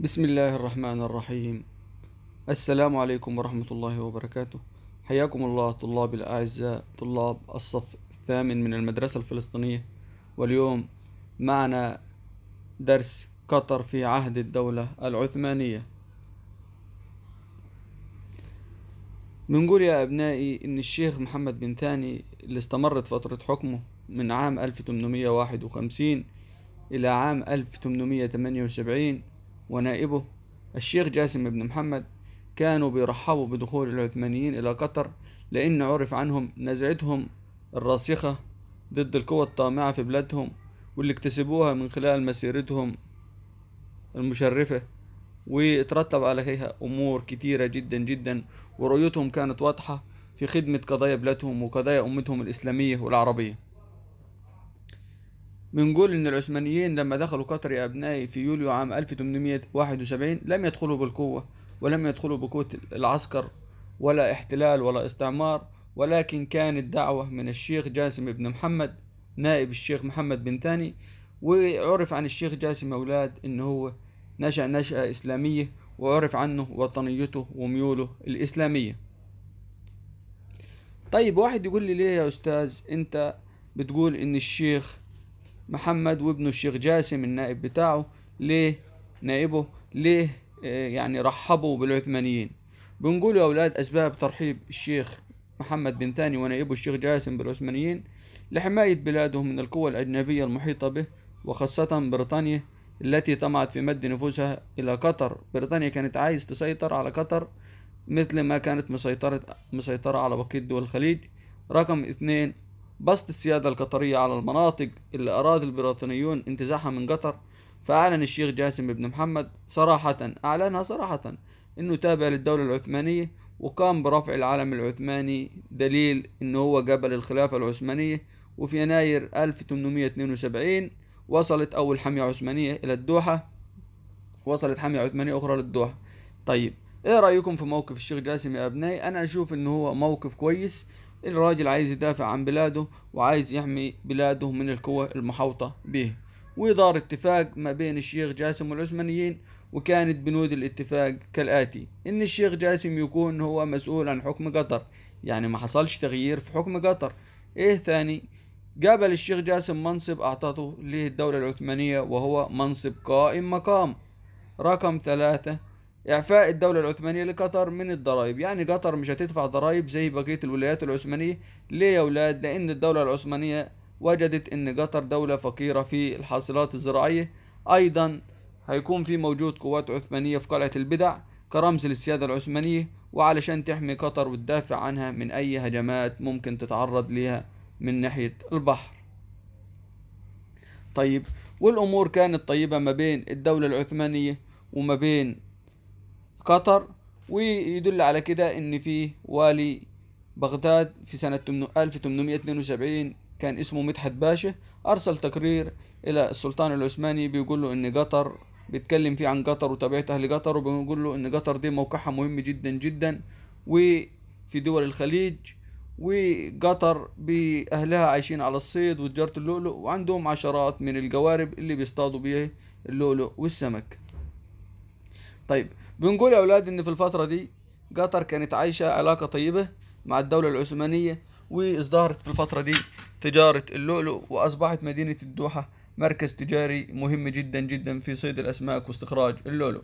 بسم الله الرحمن الرحيم السلام عليكم ورحمة الله وبركاته حياكم الله طلاب الأعزاء طلاب الصف الثامن من المدرسة الفلسطينية واليوم معنا درس قطر في عهد الدولة العثمانية بنقول يا أبنائي إن الشيخ محمد بن ثاني اللي استمرت فترة حكمه من عام 1851 إلى عام 1878 ونائبه الشيخ جاسم بن محمد كانوا بيرحبوا بدخول العثمانيين إلى قطر لأن عرف عنهم نزعتهم الراسخة ضد القوى الطامعة في بلادهم واللي اكتسبوها من خلال مسيرتهم المشرفة وترتب عليها أمور كتيرة جدا جدا ورؤيتهم كانت واضحة في خدمة قضايا بلادهم وقضايا أمتهم الإسلامية والعربية بنقول إن العثمانيين لما دخلوا قطر يا أبنائي في يوليو عام 1871 لم يدخلوا بالقوة ولم يدخلوا بقوة العسكر ولا احتلال ولا استعمار ولكن كانت دعوة من الشيخ جاسم بن محمد نائب الشيخ محمد بن تاني وعرف عن الشيخ جاسم أولاد إن هو نشأ نشأة إسلامية وعرف عنه وطنيته وميوله الإسلامية طيب واحد يقول لي ليه يا أستاذ أنت بتقول إن الشيخ محمد وابنه الشيخ جاسم النائب بتاعه ليه نائبه ليه آه، يعني رحبوا بالعثمانيين بنقول يا أولاد أسباب ترحيب الشيخ محمد بن ثاني ونائبه الشيخ جاسم بالعثمانيين لحماية بلادهم من القوى الأجنبية المحيطة به وخاصة بريطانيا التي طمعت في مد نفوسها إلى قطر بريطانيا كانت عايز تسيطر على قطر مثل ما كانت مسيطرة مسيطرة على بقية دول الخليج رقم اثنين بسط السيادة القطرية على المناطق اللي أراد البريطانيون انتزاعها من قطر فأعلن الشيخ جاسم بن محمد صراحة أعلنها صراحة إنه تابع للدولة العثمانية وقام برفع العلم العثماني دليل إنه هو قبل الخلافة العثمانية وفي يناير 1872 وصلت أول حمية عثمانية إلى الدوحة وصلت حمية عثمانية أخرى للدوحة طيب إيه رأيكم في موقف الشيخ جاسم يا أبنائي أنا أشوف إنه هو موقف كويس الراجل عايز يدافع عن بلاده وعايز يحمي بلاده من القوى المحوطة به ودار اتفاق ما بين الشيخ جاسم والعثمانيين وكانت بنود الاتفاق كالآتي إن الشيخ جاسم يكون هو مسؤول عن حكم قطر يعني ما حصلش تغيير في حكم قطر إيه ثاني قابل الشيخ جاسم منصب أعطته له الدولة العثمانية وهو منصب قائم مقام رقم ثلاثة إعفاء الدولة العثمانية لقطر من الضرائب يعني قطر مش هتدفع ضرائب زي بقية الولايات العثمانية ليه يا ولاد لأن الدولة العثمانية وجدت أن قطر دولة فقيرة في الحاصلات الزراعية أيضا هيكون في موجود قوات عثمانية في قلعة البدع كرمز للسيادة العثمانية وعلشان تحمي قطر وتدافع عنها من أي هجمات ممكن تتعرض ليها من ناحية البحر طيب والأمور كانت طيبة ما بين الدولة العثمانية وما بين قطر ويدل على كده ان في والي بغداد في سنة 1872 كان اسمه مدحت باشا أرسل تقرير إلى السلطان العثماني بيقول له إن قطر بيتكلم فيه عن قطر وتابعه أهل قطر وبيقول له إن قطر دي موقعها مهم جدا جدا وفي دول الخليج وقطر بأهلها عايشين على الصيد وتجارة اللؤلؤ وعندهم عشرات من القوارب اللي بيصطادوا بيه اللؤلؤ والسمك طيب بنقول يا أولاد إن في الفترة دي قطر كانت عايشة علاقة طيبة مع الدولة العثمانية وازدهرت في الفترة دي تجارة اللؤلؤ وأصبحت مدينة الدوحة مركز تجاري مهم جدا جدا في صيد الأسماك واستخراج اللؤلؤ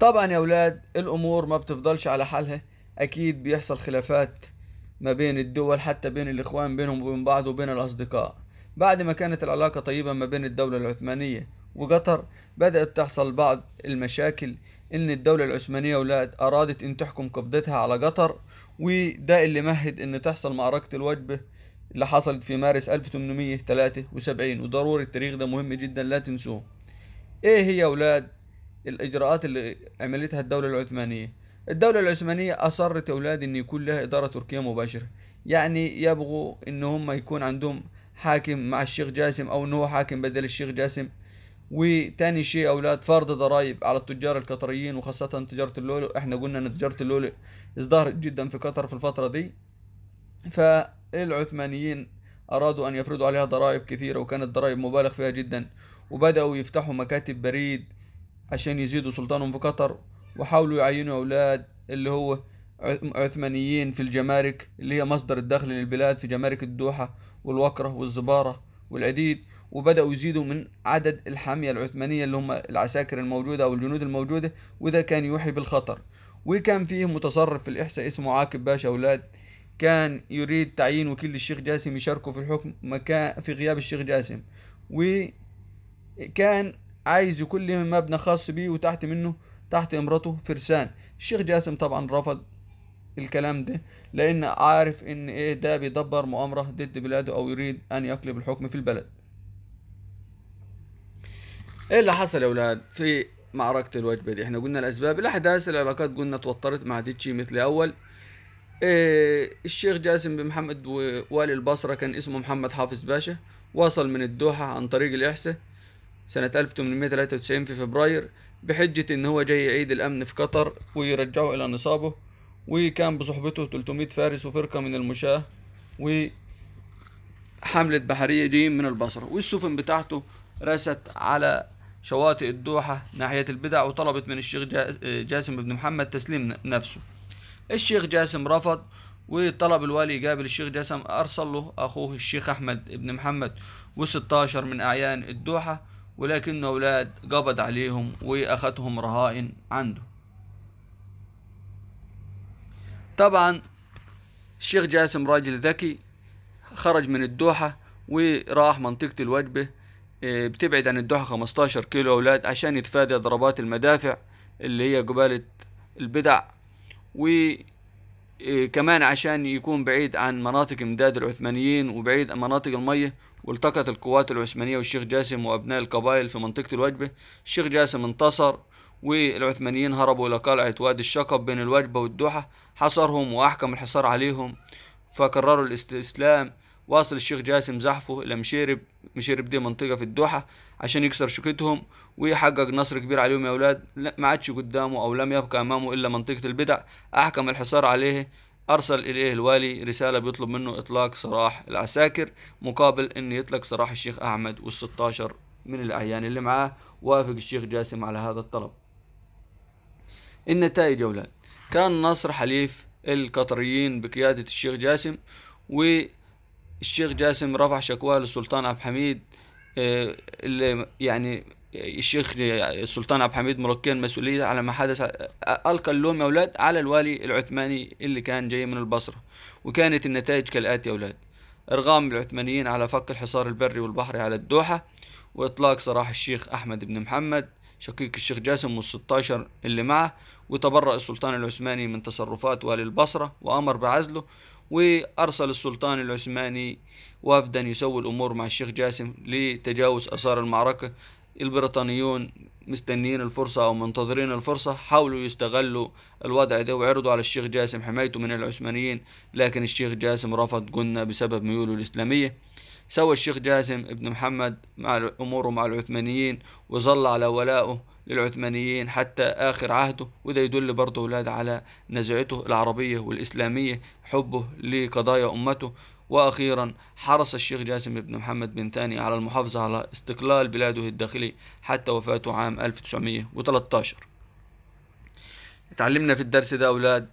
طبعا يا أولاد الأمور ما بتفضلش على حالها أكيد بيحصل خلافات ما بين الدول حتى بين الإخوان بينهم وبين بعض وبين الأصدقاء بعد ما كانت العلاقة طيبة ما بين الدولة العثمانية وقطر بدأت تحصل بعض المشاكل إن الدولة العثمانية ولاد أرادت إن تحكم قبضتها على قطر وده اللي مهد إن تحصل معركة الوجبة اللي حصلت في مارس 1873 وضروري التاريخ ده مهم جدا لا تنسوه إيه هي أولاد الإجراءات اللي عملتها الدولة العثمانية الدولة العثمانية أصرت أولاد أن يكون لها إدارة تركية مباشرة يعني يبغوا أن هم يكون عندهم حاكم مع الشيخ جاسم أو أنه حاكم بدل الشيخ جاسم وتاني شيء أولاد فرض ضرائب على التجار القطريين وخاصة تجارة اللؤلؤ احنا قلنا أن تجارة اللؤلؤ ازدهرت جدا في قطر في الفترة دي فالعثمانيين أرادوا أن يفرضوا عليها ضرائب كثيرة وكانت ضرائب مبالغ فيها جدا وبدأوا يفتحوا مكاتب بريد عشان يزيدوا سلطانهم في قطر وحاولوا يعينوا أولاد اللي هو عثمانيين في الجمارك اللي هي مصدر الدخل للبلاد في جمارك الدوحة والوكرة والزبارة والعديد وبدأوا يزيدوا من عدد الحامية العثمانية اللي هم العساكر الموجودة أو الجنود الموجودة وده كان يوحي بالخطر وكان فيه متصرف في الإحساء اسمه عاكب باشا أولاد كان يريد تعيين وكيل الشيخ جاسم يشاركه في الحكم مكان في غياب الشيخ جاسم وكان عايز يكون له مبنى خاص بيه وتحت منه تحت امرته فرسان الشيخ جاسم طبعا رفض الكلام ده لان عارف ان ايه ده بيدبر مؤامرة ضد بلاده او يريد ان يقلب الحكم في البلد ايه اللي حصل يا ولاد في معركة الوجبة دي احنا قلنا الاسباب الاحداث العلاقات قلنا توترت ما عادتش مثل اول إيه الشيخ جاسم بن محمد والي البصرة كان اسمه محمد حافظ باشا وصل من الدوحة عن طريق الإحساء سنة 1893 في فبراير بحجة إن هو جاي يعيد الأمن في قطر ويرجعه إلى نصابه وكان بصحبته 300 فارس وفرقة من المشاة وحملة بحرية جايين من البصرة والسفن بتاعته رست على شواطئ الدوحة ناحية البدع وطلبت من الشيخ جاسم بن محمد تسليم نفسه الشيخ جاسم رفض وطلب الوالي يقابل الشيخ جاسم أرسل له أخوه الشيخ أحمد بن محمد و16 من أعيان الدوحة ولكن أولاد قبض عليهم وأخذهم رهائن عنده طبعا الشيخ جاسم راجل ذكي خرج من الدوحة وراح منطقة الوجبة آه، بتبعد عن الدوحة 15 كيلو أولاد عشان يتفادى ضربات المدافع اللي هي جبالة البدع و إيه، كمان عشان يكون بعيد عن مناطق امداد العثمانيين وبعيد عن مناطق المية والتقت القوات العثمانية والشيخ جاسم وأبناء القبائل في منطقة الوجبة الشيخ جاسم انتصر والعثمانيين هربوا إلى قلعة وادي الشقب بين الوجبة والدوحة حصرهم وأحكم الحصار عليهم فقرروا الاستسلام واصل الشيخ جاسم زحفه إلى مشيرب مشيرب دي منطقة في الدوحة عشان يكسر شوكتهم ويحقق نصر كبير عليهم يا أولاد ما عادش قدامه أو لم يبقى أمامه إلا منطقة البدع أحكم الحصار عليه أرسل إليه الوالي رسالة بيطلب منه إطلاق سراح العساكر مقابل أن يطلق سراح الشيخ أحمد والستاشر من الأعيان اللي معاه وافق الشيخ جاسم على هذا الطلب النتائج يا أولاد كان نصر حليف القطريين بقيادة الشيخ جاسم والشيخ جاسم رفع شكواه للسلطان عبد الحميد آه، يعني الشيخ السلطان عبد الحميد مرقي المسؤولية على ما حدث آه، ألقى اللوم يا أولاد على الوالي العثماني اللي كان جاي من البصرة وكانت النتائج كالآتي يا أولاد إرغام العثمانيين على فك الحصار البري والبحري على الدوحة وإطلاق سراح الشيخ أحمد بن محمد شقيق الشيخ جاسم والستاشر اللي معه وتبرأ السلطان العثماني من تصرفات والي البصرة وأمر بعزله وأرسل السلطان العثماني وفدا يسوي الأمور مع الشيخ جاسم لتجاوز آثار المعركة البريطانيون مستنيين الفرصة أو منتظرين الفرصة حاولوا يستغلوا الوضع ده وعرضوا على الشيخ جاسم حمايته من العثمانيين لكن الشيخ جاسم رفض قلنا بسبب ميوله الإسلامية سوى الشيخ جاسم ابن محمد مع أموره مع العثمانيين وظل على ولائه للعثمانيين حتى آخر عهده وده يدل برضه أولاد على نزعته العربية والإسلامية حبه لقضايا أمته وأخيرا حرص الشيخ جاسم بن محمد بن ثاني على المحافظة على استقلال بلاده الداخلي حتى وفاته عام 1913 اتعلمنا في الدرس ده أولاد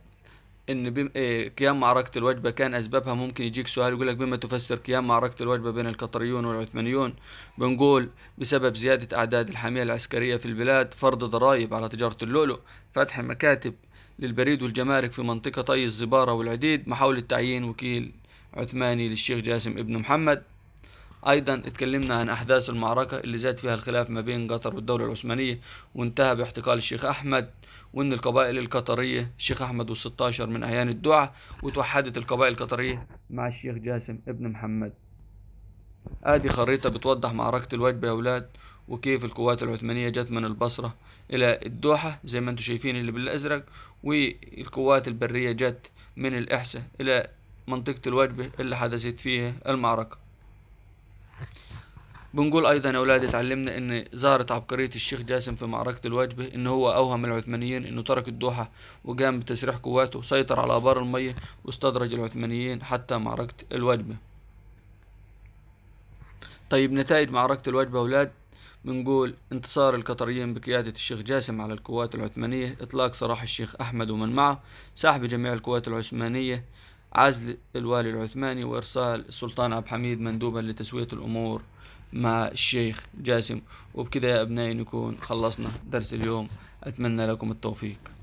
ان بم... إيه... قيام معركه الوجبه كان اسبابها ممكن يجيك سؤال يقول لك بما تفسر قيام معركه الوجبه بين القطريون والعثمانيون بنقول بسبب زياده اعداد الحميه العسكريه في البلاد فرض ضرائب على تجاره اللؤلؤ فتح مكاتب للبريد والجمارك في منطقه طي الزباره والعديد محاوله تعيين وكيل عثماني للشيخ جاسم ابن محمد أيضا اتكلمنا عن أحداث المعركة اللي زاد فيها الخلاف ما بين قطر والدولة العثمانية وانتهى باحتقال الشيخ أحمد وإن القبائل القطرية الشيخ احمد والستاشر من أعيان الدعاء وتوحدت القبائل القطرية مع الشيخ جاسم ابن محمد آدي خريطة بتوضح معركة الوجبة يا أولاد وكيف القوات العثمانية جت من البصرة إلى الدوحة زي ما انتم شايفين اللي بالأزرق والقوات البرية جت من الإحساء إلى منطقة الوجبة اللي حدثت فيها المعركة بنقول أيضا يا أولادي اتعلمنا إن ظهرت عبقرية الشيخ جاسم في معركة الوجبة إن هو أوهم العثمانيين إنه ترك الدوحة وقام بتسريح قواته سيطر على آبار المية واستدرج العثمانيين حتى معركة الوجبة طيب نتائج معركة الوجبة أولاد بنقول انتصار القطريين بقيادة الشيخ جاسم على القوات العثمانية إطلاق سراح الشيخ أحمد ومن معه سحب جميع القوات العثمانية عزل الوالي العثماني وإرسال السلطان عبد الحميد مندوبا لتسوية الأمور مع الشيخ جاسم وبكذا يا أبنائي نكون خلصنا درس اليوم أتمنى لكم التوفيق